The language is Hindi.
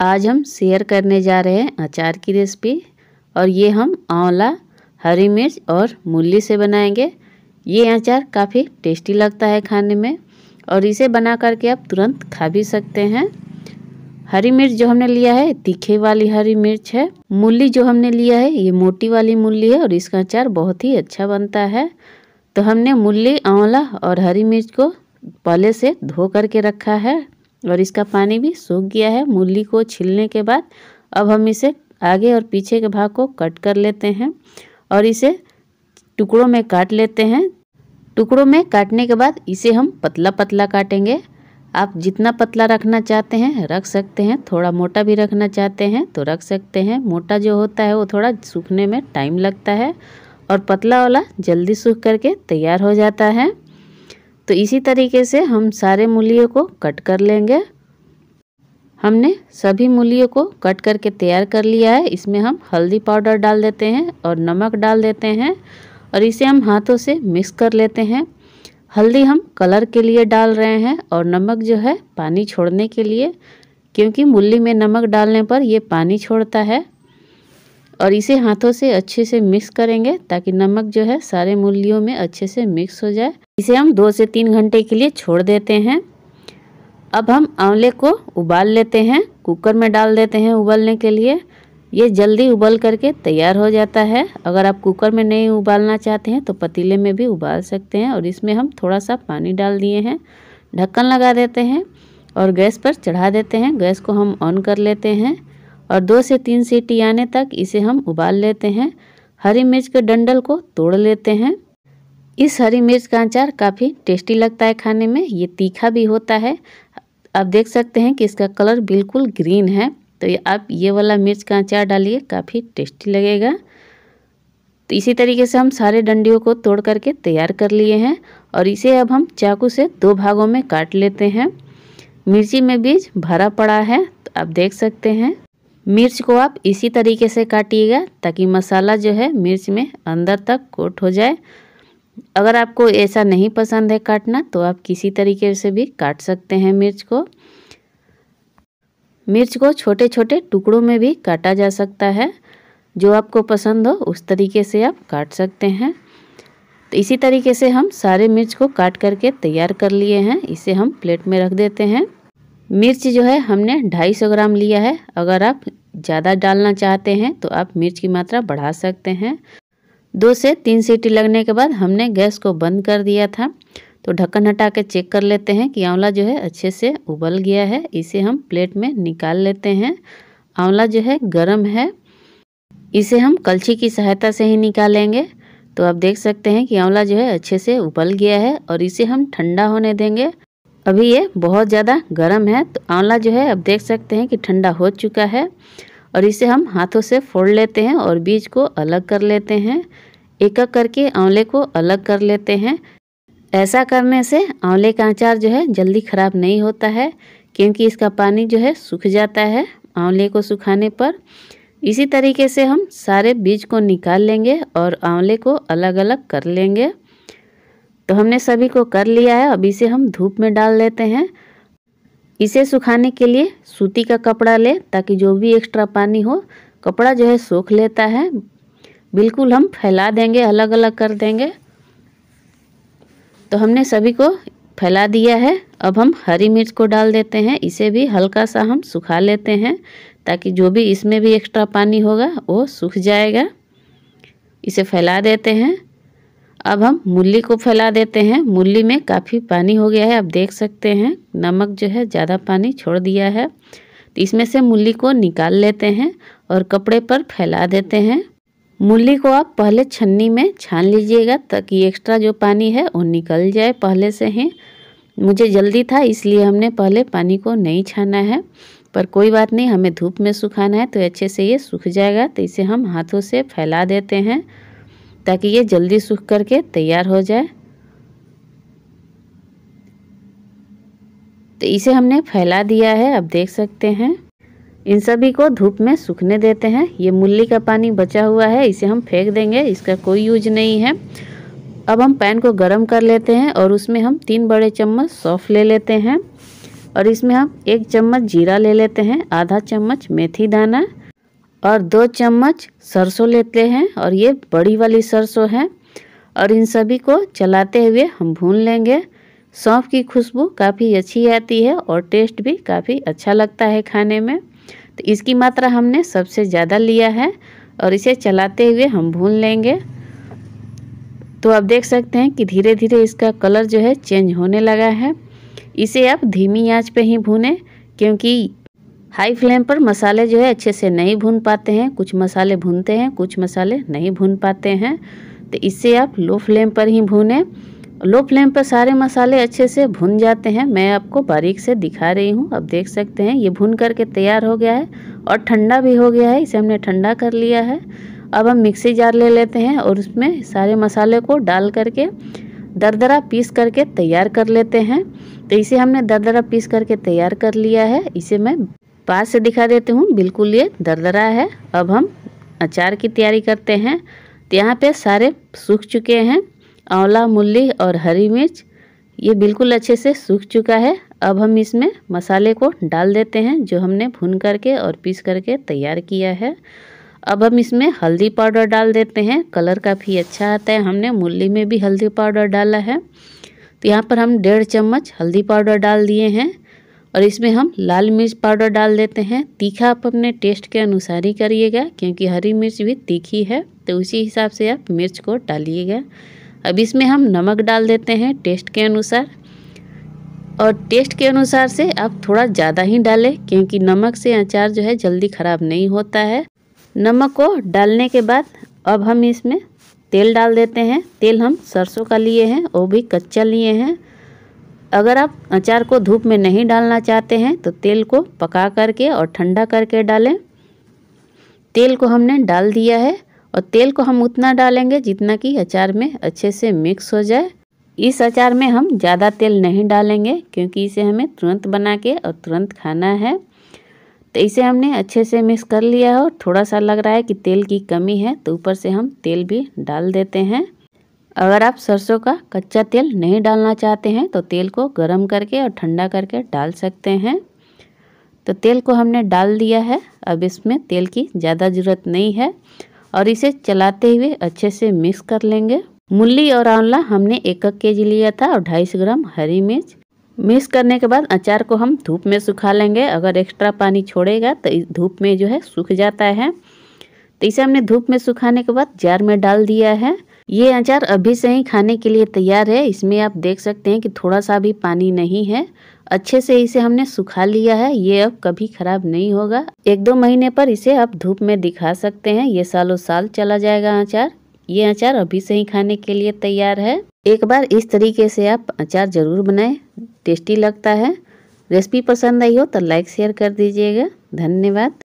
आज हम शेयर करने जा रहे हैं अचार की रेसिपी और ये हम आंवला हरी मिर्च और मूली से बनाएंगे ये अचार काफ़ी टेस्टी लगता है खाने में और इसे बना करके आप तुरंत खा भी सकते हैं हरी मिर्च जो हमने लिया है तीखे वाली हरी मिर्च है मूली जो हमने लिया है ये मोटी वाली मूली है और इसका अचार बहुत ही अच्छा बनता है तो हमने मूली आंवला और हरी मिर्च को पहले से धो करके रखा है और इसका पानी भी सूख गया है मूली को छिलने के बाद अब हम इसे आगे और पीछे के भाग को कट कर लेते हैं और इसे टुकड़ों में काट लेते हैं टुकड़ों में काटने के बाद इसे हम पतला पतला काटेंगे आप जितना पतला रखना चाहते हैं रख सकते हैं थोड़ा मोटा भी रखना चाहते हैं तो रख सकते हैं मोटा जो होता है वो थोड़ा सूखने में टाइम लगता है और पतला वाला जल्दी सूख करके तैयार हो जाता है तो इसी तरीके से हम सारे मूलियों को कट कर लेंगे हमने सभी मूलियों को कट करके तैयार कर लिया है इसमें हम हल्दी पाउडर डाल देते हैं और नमक डाल देते हैं और इसे हम हाथों से मिक्स कर लेते हैं हल्दी हम कलर के लिए डाल रहे हैं और नमक जो है पानी छोड़ने के लिए क्योंकि मूली में नमक डालने पर ये पानी छोड़ता है और इसे हाथों से अच्छे से मिक्स करेंगे ताकि नमक जो है सारे मूलियों में अच्छे से मिक्स हो जाए इसे हम दो से तीन घंटे के लिए छोड़ देते हैं अब हम आंवले को उबाल लेते हैं कुकर में डाल देते हैं उबलने के लिए ये जल्दी उबल करके तैयार हो जाता है अगर आप कुकर में नहीं उबालना चाहते हैं तो पतीले में भी उबाल सकते हैं और इसमें हम थोड़ा सा पानी डाल दिए हैं ढक्कन लगा देते हैं और गैस पर चढ़ा देते हैं गैस को हम ऑन कर लेते हैं और दो से तीन सीटी आने तक इसे हम उबाल लेते हैं हरी मिर्च के डंडल को तोड़ लेते हैं इस हरी मिर्च का अचार काफ़ी टेस्टी लगता है खाने में ये तीखा भी होता है आप देख सकते हैं कि इसका कलर बिल्कुल ग्रीन है तो ये आप ये वाला मिर्च का अचार डालिए काफ़ी टेस्टी लगेगा तो इसी तरीके से हम सारे डंडियों को तोड़ करके तैयार कर लिए हैं और इसे अब हम चाकू से दो भागों में काट लेते हैं मिर्ची में बीज भरा पड़ा है तो आप देख सकते हैं मिर्च को आप इसी तरीके से काटिएगा ताकि मसाला जो है मिर्च में अंदर तक कोट हो जाए अगर आपको ऐसा नहीं पसंद है काटना तो आप किसी तरीके से भी काट सकते हैं मिर्च को मिर्च को छोटे छोटे टुकड़ों में भी काटा जा सकता है जो आपको पसंद हो उस तरीके से आप काट सकते हैं तो इसी तरीके से हम सारे मिर्च को काट करके तैयार कर लिए हैं इसे हम प्लेट में रख देते हैं मिर्च जो है हमने 250 ग्राम लिया है अगर आप ज़्यादा डालना चाहते हैं तो आप मिर्च की मात्रा बढ़ा सकते हैं दो से तीन सीटी लगने के बाद हमने गैस को बंद कर दिया था तो ढक्कन हटा के चेक कर लेते हैं कि आंवला जो है अच्छे से उबल गया है इसे हम प्लेट में निकाल लेते हैं आंवला जो है गर्म है इसे हम कलछी की सहायता से ही निकालेंगे तो आप देख सकते हैं कि आंवला जो है अच्छे से उबल गया है और इसे हम ठंडा होने देंगे अभी ये बहुत ज़्यादा गर्म है तो आंवला जो है अब देख सकते हैं कि ठंडा हो चुका है और इसे हम हाथों से फोड़ लेते हैं और बीज को अलग कर लेते हैं एक एक करके आंवले को अलग कर लेते हैं ऐसा करने से आंवले का अचार जो है जल्दी ख़राब नहीं होता है क्योंकि इसका पानी जो है सूख जाता है आंवले को सुखाने पर इसी तरीके से हम सारे बीज को निकाल लेंगे और आंवले को अलग अलग कर लेंगे तो हमने सभी को कर लिया है अब इसे हम धूप में डाल लेते हैं इसे सुखाने के लिए सूती का कपड़ा ले ताकि जो भी एक्स्ट्रा पानी हो कपड़ा जो है सूख लेता है बिल्कुल हम फैला देंगे अलग अलग कर देंगे तो हमने सभी को फैला दिया है अब हम हरी मिर्च को डाल देते हैं इसे भी हल्का सा हम सुखा लेते हैं ताकि जो भी इसमें भी एक्स्ट्रा पानी होगा वो सूख जाएगा इसे फैला देते हैं अब हम मूली को फैला देते हैं मूली में काफ़ी पानी हो गया है आप देख सकते हैं नमक जो है ज़्यादा पानी छोड़ दिया है तो इसमें से मूली को निकाल लेते हैं और कपड़े पर फैला देते हैं मूली को आप पहले छन्नी में छान लीजिएगा ताकि एक्स्ट्रा जो पानी है वो निकल जाए पहले से ही मुझे जल्दी था इसलिए हमने पहले पानी को नहीं छाना है पर कोई बात नहीं हमें धूप में सुखाना है तो अच्छे से ये सूख जाएगा तो इसे हम हाथों से फैला देते हैं ताकि ये जल्दी सूख करके तैयार हो जाए तो इसे हमने फैला दिया है अब देख सकते हैं इन सभी को धूप में सूखने देते हैं ये मूली का पानी बचा हुआ है इसे हम फेंक देंगे इसका कोई यूज नहीं है अब हम पैन को गर्म कर लेते हैं और उसमें हम तीन बड़े चम्मच सौफ ले लेते हैं और इसमें हम एक चम्मच जीरा ले लेते हैं आधा चम्मच मेथी दाना और दो चम्मच सरसों लेते हैं और ये बड़ी वाली सरसों है और इन सभी को चलाते हुए हम भून लेंगे सौंफ की खुशबू काफ़ी अच्छी आती है और टेस्ट भी काफ़ी अच्छा लगता है खाने में तो इसकी मात्रा हमने सबसे ज़्यादा लिया है और इसे चलाते हुए हम भून लेंगे तो आप देख सकते हैं कि धीरे धीरे इसका कलर जो है चेंज होने लगा है इसे आप धीमी आँच पर ही भूनें क्योंकि हाई फ्लेम पर मसाले जो है अच्छे से नहीं भून पाते हैं कुछ मसाले भूनते हैं कुछ मसाले नहीं भून पाते हैं तो इससे आप लो फ्लेम पर ही भूनें लो फ्लेम पर सारे मसाले अच्छे से भुन जाते हैं मैं आपको बारीक से दिखा रही हूँ आप देख सकते हैं ये भून करके तैयार हो गया है और ठंडा भी हो गया है इसे हमने ठंडा कर लिया है अब हम मिक्सी जार ले लेते हैं और उसमें सारे मसाले को डाल करके दरदरा पीस करके तैयार कर लेते हैं तो इसे हमने दरदरा पीस करके तैयार कर लिया है इसे मैं पास से दिखा देती हूँ बिल्कुल ये दरदरा है अब हम अचार की तैयारी करते हैं तो यहाँ पे सारे सूख चुके हैं आंवला मूली और हरी मिर्च ये बिल्कुल अच्छे से सूख चुका है अब हम इसमें मसाले को डाल देते हैं जो हमने भून करके और पीस करके तैयार किया है अब हम इसमें हल्दी पाउडर डाल देते हैं कलर काफ़ी अच्छा आता है हमने मूली में भी हल्दी पाउडर डाला है तो यहाँ पर हम डेढ़ चम्मच हल्दी पाउडर डाल दिए हैं और इसमें हम लाल मिर्च पाउडर डाल देते हैं तीखा आप अपने टेस्ट के अनुसार ही करिएगा क्योंकि हरी मिर्च भी तीखी है तो उसी हिसाब से आप मिर्च को डालिएगा अब इसमें हम नमक डाल देते हैं टेस्ट के अनुसार और टेस्ट के अनुसार से आप थोड़ा ज़्यादा ही डालें क्योंकि नमक से अचार जो है जल्दी ख़राब नहीं होता है नमक को डालने के बाद अब हम इसमें तेल डाल देते हैं तेल हम सरसों का लिए हैं वो भी कच्चा लिए हैं अगर आप अचार को धूप में नहीं डालना चाहते हैं तो तेल को पका करके और ठंडा करके डालें तेल को हमने डाल दिया है और तेल को हम उतना डालेंगे जितना कि अचार में अच्छे से मिक्स हो जाए इस अचार में हम ज़्यादा तेल नहीं डालेंगे क्योंकि इसे हमें तुरंत बना के और तुरंत खाना है तो इसे हमने अच्छे से मिक्स कर लिया है और थोड़ा सा लग रहा है कि तेल की कमी है तो ऊपर से हम तेल भी डाल देते हैं अगर आप सरसों का कच्चा तेल नहीं डालना चाहते हैं तो तेल को गर्म करके और ठंडा करके डाल सकते हैं तो तेल को हमने डाल दिया है अब इसमें तेल की ज़्यादा ज़रूरत नहीं है और इसे चलाते हुए अच्छे से मिक्स कर लेंगे मूली और आंवला हमने एक एक के जी लिया था और ढाई सौ ग्राम हरी मिर्च मिक्स करने के बाद अचार को हम धूप में सुखा लेंगे अगर एक्स्ट्रा पानी छोड़ेगा तो धूप में जो है सूख जाता है तो इसे हमने धूप में सुखाने के बाद जार में डाल दिया है ये अचार अभी से ही खाने के लिए तैयार है इसमें आप देख सकते हैं कि थोड़ा सा भी पानी नहीं है अच्छे से इसे हमने सुखा लिया है ये अब कभी खराब नहीं होगा एक दो महीने पर इसे आप धूप में दिखा सकते हैं ये सालों साल चला जाएगा अचार ये अचार अभी से ही खाने के लिए तैयार है एक बार इस तरीके से आप अचार ज़रूर बनाए टेस्टी लगता है रेसिपी पसंद आई हो तो लाइक शेयर कर दीजिएगा धन्यवाद